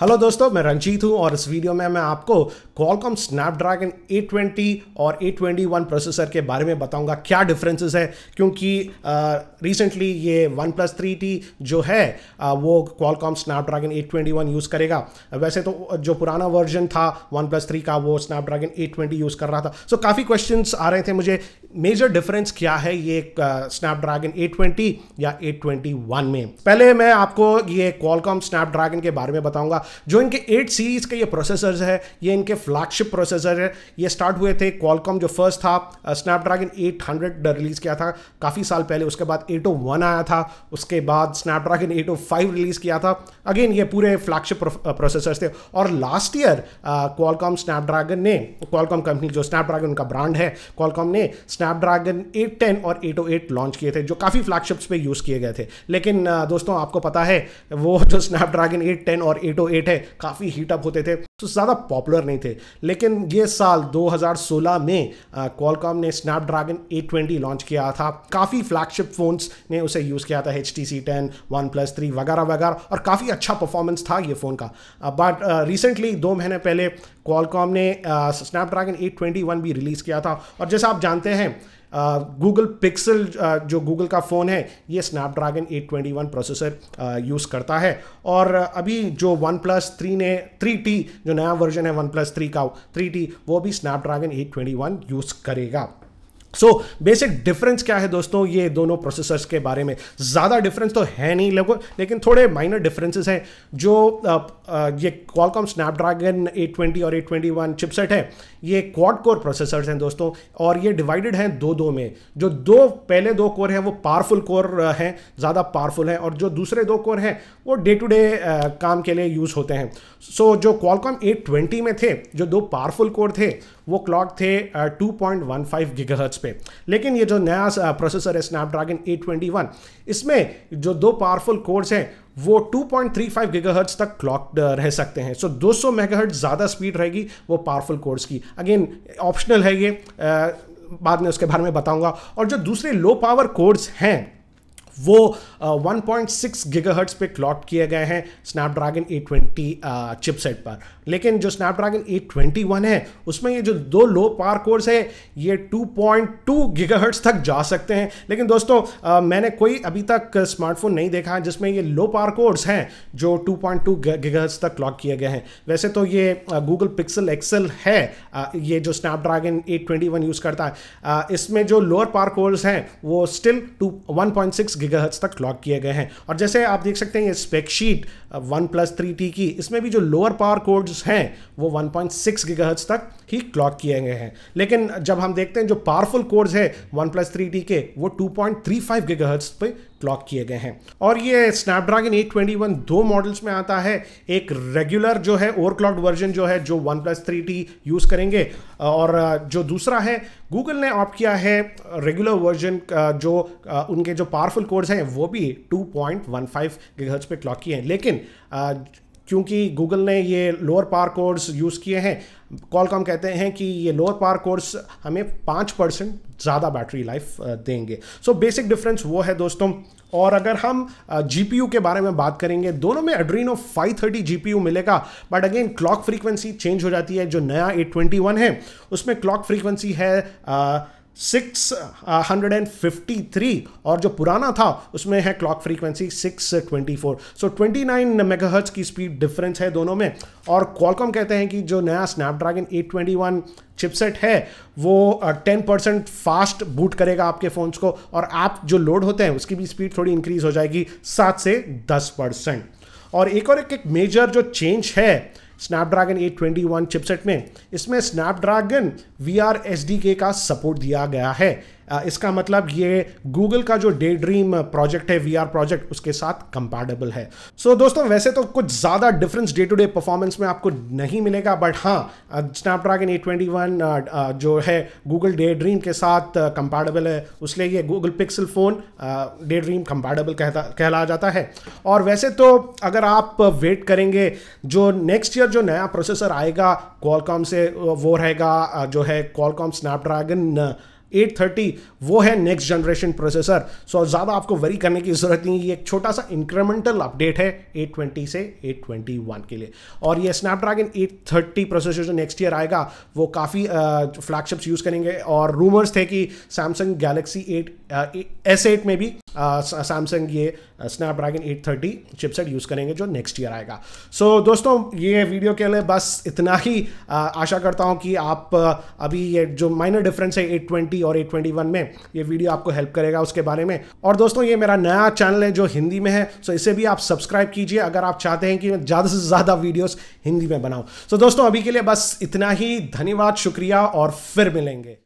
hello दोस्तों मैं रंजीत हूं और इस वीडियो में मैं आपको कॉलकॉम स्नैपड्रैगन 820 और 821 प्रोसेसर के बारे में बताऊंगा क्या डिफरेंसेस है क्योंकि रिसेंटली ये वन प्लस थ्री टी जो है आ, वो कॉलकॉम स्नैपड्रैगन 821 यूज़ करेगा वैसे तो जो पुराना वर्जन था वन प्लस थ्री का वो स्नैपड्रैगन 820 यूज़ कर रहा था सो so, काफ़ी क्वेश्चन आ रहे थे मुझे मेजर डिफरेंस क्या है ये स्नैपड्रैगन 820 uh, या 821 में पहले मैं आपको ये कॉलकॉम स्नैपड्रैगन के बारे में बताऊंगा जो इनके 8 सीरीज के ये प्रोसेसर्स है ये इनके फ्लैगशिप प्रोसेसर है ये स्टार्ट हुए थे कॉलकॉम जो फर्स्ट था स्नैपड्रैगन 800 रिलीज़ किया था काफ़ी साल पहले उसके बाद 801 आया था उसके बाद स्नैपड्रैगन 805 रिलीज़ किया था अगेन ये पूरे फ्लैगशिप प्रोसेसर uh, थे और लास्ट ईयर कॉलकॉम स्नैपड्रैगन ने कॉलकॉम कंपनी जो स्नैपड्रैगन का ब्रांड है कॉलकॉम ने स्नैप स्नैपड्रैगन 810 और 808 लॉन्च किए थे जो काफ़ी फ्लैगशिप्स पे यूज़ किए गए थे लेकिन दोस्तों आपको पता है वो जो स्नैपड्रैगन 810 और 808 है काफ़ी हीटअप होते थे तो ज़्यादा पॉपुलर नहीं थे लेकिन ये साल 2016 में कॉलकॉम ने स्नैपड्रैगन 820 लॉन्च किया था काफ़ी फ्लैगशिप फ़ोन्स ने उसे यूज़ किया था H T C ten OnePlus three वगैरह वगैरह और काफ़ी अच्छा परफॉर्मेंस था ये फ़ोन का बट रिसेंटली दो महीने पहले कॉलकॉम ने स्नैपड्रैगन एट भी रिलीज़ किया था और जैसा आप जानते हैं गूगल uh, पिक्सल uh, जो गूगल का फ़ोन है ये स्नैपड्रैगन 821 प्रोसेसर यूज़ करता है और uh, अभी जो वन प्लस थ्री ने थ्री टी जो नया वर्जन है वन प्लस थ्री का थ्री टी वो भी स्नैपड्रैगन 821 यूज़ करेगा सो बेसिक डिफरेंस क्या है दोस्तों ये दोनों प्रोसेसर्स के बारे में ज़्यादा डिफरेंस तो है नहीं लोगों लेकिन थोड़े माइनर डिफरेंसेस हैं जो आ, आ, ये क्वालकॉम स्नैपड्रैगन 820 और 821 चिपसेट है ये क्वाड कोर प्रोसेसर्स हैं दोस्तों और ये डिवाइडेड हैं दो दो में जो दो पहले दो कोर हैं वो पावरफुल कोर हैं ज़्यादा पावरफुल हैं और जो दूसरे दो कोर हैं वो डे टू डे काम के लिए यूज़ होते हैं सो so, जो क्वालकॉम एट में थे जो दो पावरफुल कोर थे वो क्लॉक थे 2.15 गीगाहर्ट्ज पे लेकिन ये जो नया प्रोसेसर है स्नैपड्रैगन 821 इसमें जो दो पावरफुल कोर्स हैं वो 2.35 गीगाहर्ट्ज तक क्लॉक रह सकते हैं सो so, 200 मेगाहर्ट्ज ज़्यादा स्पीड रहेगी वो पावरफुल कोर्स की अगेन ऑप्शनल है ये आ, बाद में उसके बारे में बताऊंगा और जो दूसरे लो पावर कोर्स हैं वो 1.6 गिगाहर्ट्स पे क्लॉट किए गए हैं स्नैपड्रैगन ट्वेंटी चिपसेट पर लेकिन जो स्नैपड्रैगन वन है उसमें ये जो दो लो पार कोर्स है ये टू पॉइंट टू गिगाहर्ट्स तक जा सकते हैं लेकिन दोस्तों uh, मैंने कोई अभी तक स्मार्टफोन नहीं देखा है जिसमें ये लो पार कोर्स हैं जो टू पॉइंट टू गिगाहर्ट्स तक क्लॉक किए गए हैं वैसे तो ये गूगल पिक्सल एक्सल है ये जो स्नैपड्रैगन वन यूज़ करता है इसमें जो लोअर पार कोर्स हैं वो still two one point six gigahertz तक क्लॉक किए गए हैं और जैसे आप देख सकते हैं ये spec sheet OnePlus three T की इसमें भी जो लोअर पावर कोड्स हैं वो 1.6 पॉइंट तक ही क्लॉक किए गए हैं लेकिन जब हम देखते हैं जो पावरफुल कोड्स है वन प्लस थ्री टी के वो टू पॉइंट थ्री फाइव पे क्लॉक किए गए हैं और ये स्नैपड्रैगन 821 दो मॉडल्स में आता है एक रेगुलर जो है क्लॉक्ड वर्जन जो है जो OnePlus three T use करेंगे और जो दूसरा है गूगल ने ऑप्ट किया है रेगुलर वर्जन जो उनके जो पावरफुल कोर्स हैं वो भी 2.15 पॉइंट पे क्लॉक किए हैं लेकिन क्योंकि गूगल ने ये लोअर पार कोड्स यूज़ किए हैं कॉलकॉम कहते हैं कि ये लोअर पार कोड्स हमें पाँच परसेंट ज़्यादा बैटरी लाइफ देंगे सो बेसिक डिफरेंस वो है दोस्तों और अगर हम जी के बारे में बात करेंगे दोनों में एड्रीनो 530 जी मिलेगा but again clock frequency change हो जाती है जो नया 821 है उसमें क्लॉक फ्रीक्वेंसी है 653 और जो पुराना था उसमें है क्लॉक फ्रीक्वेंसी 624 सो 29 मेगाहर्ट्ज की स्पीड डिफरेंस है दोनों में और क्वालकॉम कहते हैं कि जो नया स्नैपड्रैगन 821 चिपसेट है वो टेन परसेंट फास्ट बूट करेगा आपके फ़ोन्स को और ऐप जो लोड होते हैं उसकी भी स्पीड थोड़ी इंक्रीज हो जाएगी सात से दस परसेंट और एक और एक, एक मेजर जो चेंज है स्नैपड्रैगन 821 चिपसेट में इसमें स्नैपड्रैगन वी आर का सपोर्ट दिया गया है Uh, इसका मतलब ये गूगल का जो डे ड्रीम प्रोजेक्ट है वी प्रोजेक्ट उसके साथ कंपेटेबल है सो so, दोस्तों वैसे तो कुछ ज़्यादा difference day to day performance में आपको नहीं मिलेगा बट हाँ स्नैपड्रैगन एट ट्वेंटी वन जो है गूगल डे ड्रीम के साथ कंपेटेबल uh, है उसलिए ये Google Pixel phone Daydream compatible कहता कहला जाता है और वैसे तो अगर आप वेट करेंगे जो नेक्स्ट ईयर जो नया प्रोसेसर आएगा कॉलकॉम से uh, वो रहेगा जो है कॉलकॉम स्नैपड्रैगन 830 वो है नेक्स्ट जनरेशन प्रोसेसर सो ज़्यादा आपको वरी करने की ज़रूरत नहीं ये एक छोटा सा इंक्रीमेंटल अपडेट है 820 से 821 के लिए और ये स्नैपड्रैगन 830 प्रोसेसर जो नेक्स्ट ईयर आएगा वो काफ़ी फ्लैगशिप्स यूज़ करेंगे और रूमर्स थे कि Samsung Galaxy eight S eight में भी सैमसंग uh, ये स्नैपड्रैगन 830 चिपसेट यूज़ करेंगे जो नेक्स्ट ईयर आएगा सो so, दोस्तों ये वीडियो के लिए बस इतना ही आ, uh, आशा करता हूँ कि आप uh, अभी ये जो माइनर डिफरेंस है 820 और 821 में ये वीडियो आपको हेल्प करेगा उसके बारे में और दोस्तों ये मेरा नया चैनल है जो हिंदी में है सो इसे भी आप सब्सक्राइब कीजिए अगर आप चाहते हैं कि मैं ज़्यादा से ज़्यादा वीडियोज़ हिंदी में बनाऊँ सो so, दोस्तों अभी के लिए बस इतना ही धन्यवाद शुक्रिया और फिर मिलेंगे